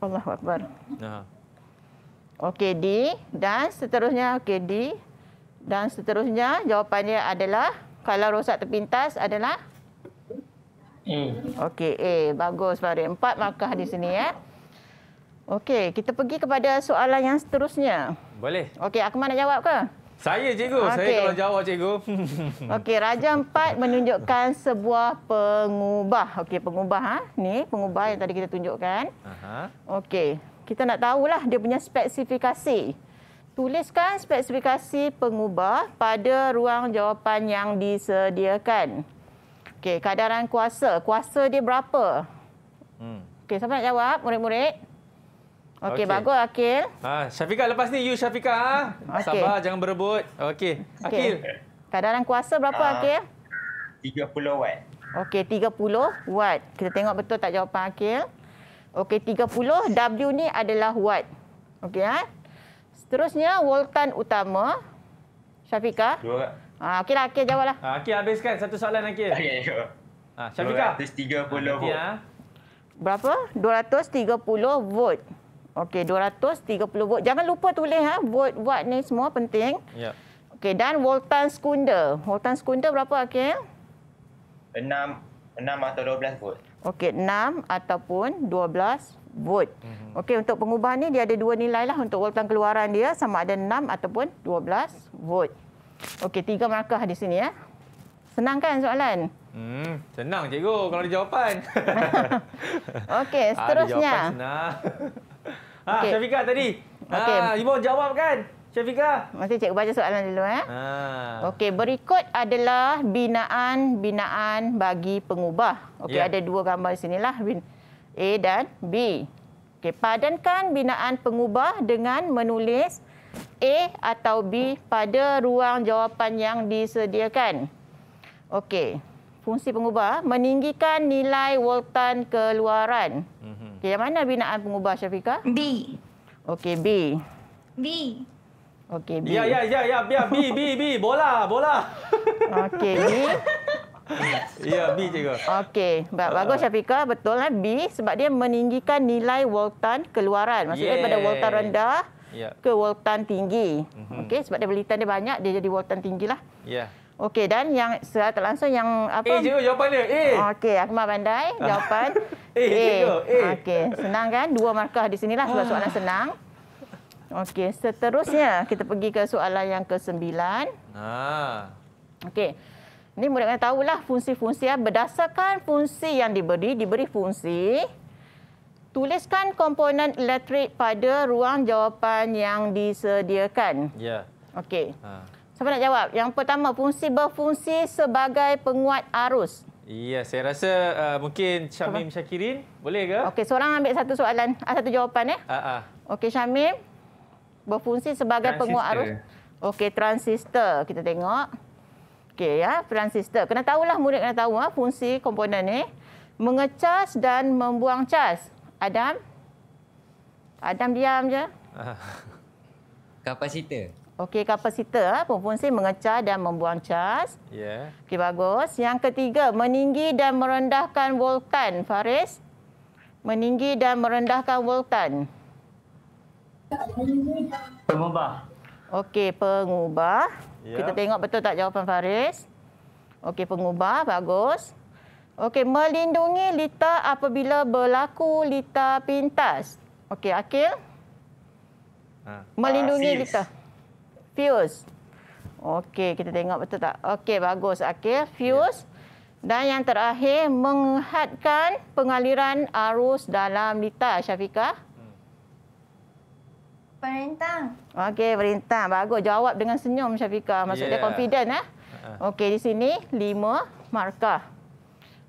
Allahuakbar. Nah. Okey, D. Dan seterusnya, okey, D. Dan seterusnya, jawapannya adalah kalau rosak terpintas adalah? A. Okey, A. Bagus, Farid. Empat markah di sini. ya. Okey, kita pergi kepada soalan yang seterusnya. Boleh. Okey, aku mana jawab ke? Saya, cikgu. Okay. Saya kalau jawab, cikgu. Okey, Raja Empat menunjukkan sebuah pengubah. Okey, pengubah. Ha? Ni, pengubah yang tadi kita tunjukkan. Okey kita nak tahu lah dia punya spesifikasi. Tuliskan spesifikasi pengubah pada ruang jawapan yang disediakan. Okey, kadaran kuasa. Kuasa dia berapa? Hmm. Okey, siapa nak jawab? Murid-murid? Okey, okay. bagus Akil. Ha, Syafika lepas ni you Syafika. Ha? Okay. Sabar jangan berebut. Okey, okay. Akil. Kadaran kuasa berapa uh, Akil? 30 watt. Okey, 30 watt. Kita tengok betul tak jawapan Akil? Okey, 30 W ni adalah watt. Okey, ha? Seterusnya voltan utama. Syafika. Dua. Ah, okeylah, ha, okey lah, jawablah. Ah, ha, okey habiskan satu soalan lagi. Okey. Ah, Syafika. 230 volt. Ya. Berapa? 230 volt. Okey, 230 volt. Jangan lupa tulis ha, volt watt ni semua penting. Ya. Okey, dan voltan sekunder. Voltan sekunder berapa, okey? 6 6 atau 12 volt. Okey, 6 ataupun 12 volt. Mhm. Okey, untuk pengubah ni dia ada dua nilai lah untuk voltan keluaran dia sama ada 6 ataupun 12 volt. Okey, tiga markah di sini ya. Senang kan soalan? Hmm, senang cikgu kalau ada jawapan. Okey, ah, seterusnya. Ada jawapan senang. Ha, ah, okay. Syafiqah tadi. Okay. Ha, ah, ibu jawab kan? Syafiqah. Masih cikgu baca soalan dulu. Eh? Ha. Okey, berikut adalah binaan-binaan bagi pengubah. Okey, ya. ada dua gambar di sinilah. A dan B. Okey, padankan binaan pengubah dengan menulis A atau B pada ruang jawapan yang disediakan. Okey, fungsi pengubah. Meninggikan nilai voltan keluaran. Mhm. Okey, yang mana binaan pengubah, Syafiqah? B. Okey, B. B. Okey, B. Ya, ya, ya, ya, biar ya, B, B, B, bola, bola. Okey, B. ya, B juga. Okey, baik, bagus Syafiqah, betul eh B sebab dia meninggikan nilai voltan keluaran. Maksudnya yeah. pada voltan rendah yeah. ke voltan tinggi. Mm-hmm. Okey, sebab dia belitan dia banyak, dia jadi voltan tinggilah. Ya. Yeah. Okey, dan yang secara langsung yang apa? A eh, cikgu, jawapan dia. A. Eh. Okey, Akmal Bandai, jawapan A. A. Eh, Okey, senang kan? Dua markah di sinilah sebab ah. soalan senang. Okey, seterusnya kita pergi ke soalan yang ke-9. Ha. Okey. Ini murid-murid tahulah fungsi-fungsi. Berdasarkan fungsi yang diberi, diberi fungsi. Tuliskan komponen elektrik pada ruang jawapan yang disediakan. Ya. Okey. Ha. Siapa nak jawab? Yang pertama, fungsi berfungsi sebagai penguat arus. Ya, saya rasa uh, mungkin Syamim Syakirin boleh ke? Okey, seorang ambil satu soalan, ah, satu jawapan. Ya? Uh -uh. Okey, Syamim. Syamim berfungsi sebagai penguat arus. Okey, transistor kita tengok. Okey ya, transistor. Kena tahulah murid kena tahu ha, fungsi komponen ni. Mengecas dan membuang cas. Adam? Adam diam je. Kapasitor. Okey, kapasitor ha, fungsi mengecas dan membuang cas. Ya. Yeah. Okey, bagus. Yang ketiga, meninggi dan merendahkan voltan. Faris? Meninggi dan merendahkan voltan. Pengubah. Okey, pengubah. Yep. Kita ya. tengok betul tak jawapan Faris? Okey, pengubah. Bagus. Okey, melindungi lita apabila berlaku lita pintas. Okey, Akil. Ha. Melindungi Asis. Ah, lita. Fuse. Okey, kita tengok betul tak? Okey, bagus Akil. Ya. Fuse. Yep. Dan yang terakhir, menghadkan pengaliran arus dalam lita, Syafiqah. Perintang. Okey, perintang. Bagus. Jawab dengan senyum Syafiqah. Maksudnya yeah. confident. Eh? Okey, di sini lima markah.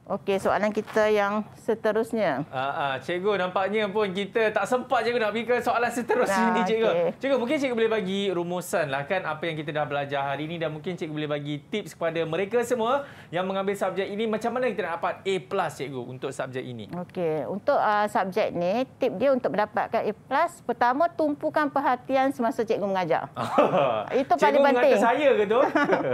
Okey, soalan kita yang seterusnya. Ah, ah, cikgu, nampaknya pun kita tak sempat cikgu nak pergi soalan seterusnya ah, ini, cikgu. Okay. Cikgu, mungkin cikgu boleh bagi rumusan lah kan apa yang kita dah belajar hari ini dan mungkin cikgu boleh bagi tips kepada mereka semua yang mengambil subjek ini. Macam mana kita nak dapat A+, cikgu, untuk subjek ini? Okey, untuk uh, subjek ni, tip dia untuk mendapatkan A+, pertama, tumpukan perhatian semasa cikgu mengajar. Itu cikgu paling penting. Cikgu mengajar saya ke tu?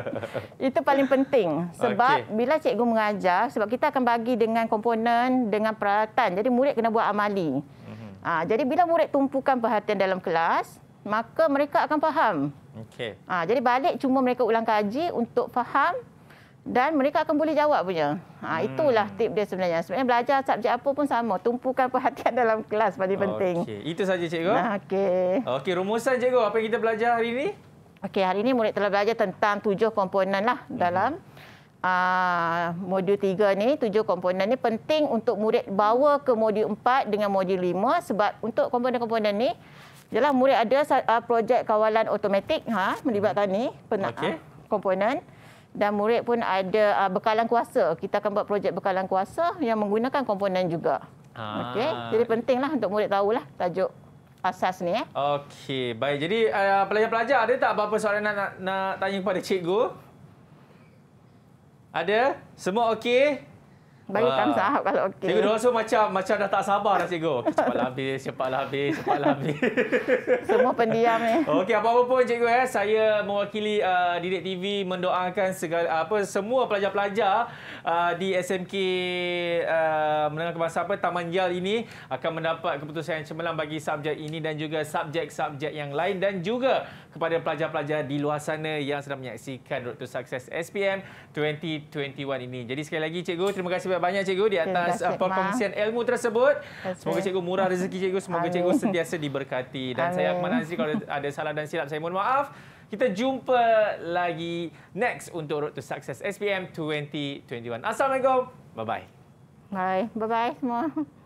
Itu paling penting. Sebab okay. bila cikgu mengajar, sebab kita kita akan bagi dengan komponen dengan peralatan. Jadi murid kena buat amali. Mm-hmm. Ha, jadi bila murid tumpukan perhatian dalam kelas, maka mereka akan faham. Okey. Ha, jadi balik cuma mereka ulang kaji untuk faham dan mereka akan boleh jawab punya. Ha, itulah hmm. tip dia sebenarnya. Sebenarnya belajar subjek apa pun sama. Tumpukan perhatian dalam kelas paling penting. Okey. Itu saja cikgu. Nah, Okey. Okey, rumusan cikgu apa yang kita belajar hari ini? Okey, hari ini murid telah belajar tentang tujuh komponen lah hmm. dalam Ah, modul 3 ni, tujuh komponen ni penting untuk murid bawa ke modul 4 dengan modul 5 sebab untuk komponen-komponen ni ialah murid ada uh, projek kawalan automatik ha melibatkan ni penak okay. Ah, komponen dan murid pun ada uh, bekalan kuasa. Kita akan buat projek bekalan kuasa yang menggunakan komponen juga. Okey, jadi pentinglah untuk murid tahulah tajuk asas ni eh. Okey, baik. Jadi pelajar-pelajar ada tak apa-apa soalan nak, nak, nak tanya kepada cikgu? Ada? Semua okey? Bagi uh, thumbs up kalau okey. Cikgu Dorso macam macam dah tak sabar dah cikgu. Cepatlah habis, cepatlah habis, cepatlah habis. Semua pendiam eh. Okey, apa-apa pun cikgu eh, saya mewakili uh, Didik TV mendoakan segala uh, apa semua pelajar-pelajar uh, di SMK uh, Menengah Kebangsaan apa Taman Yal ini akan mendapat keputusan yang cemerlang bagi subjek ini dan juga subjek-subjek yang lain dan juga kepada pelajar-pelajar di luar sana yang sedang menyaksikan Road to Success SPM 2021 ini. Jadi sekali lagi cikgu, terima kasih banyak-banyak cikgu di atas kasih, uh, perkongsian ilmu tersebut. Semoga cikgu murah rezeki cikgu, semoga Amin. cikgu sentiasa diberkati. Dan Amin. saya Akman Nazri, kalau ada salah dan silap saya mohon maaf. Kita jumpa lagi next untuk Road to Success SPM 2021. Assalamualaikum. Bye-bye. Bye. Bye-bye semua.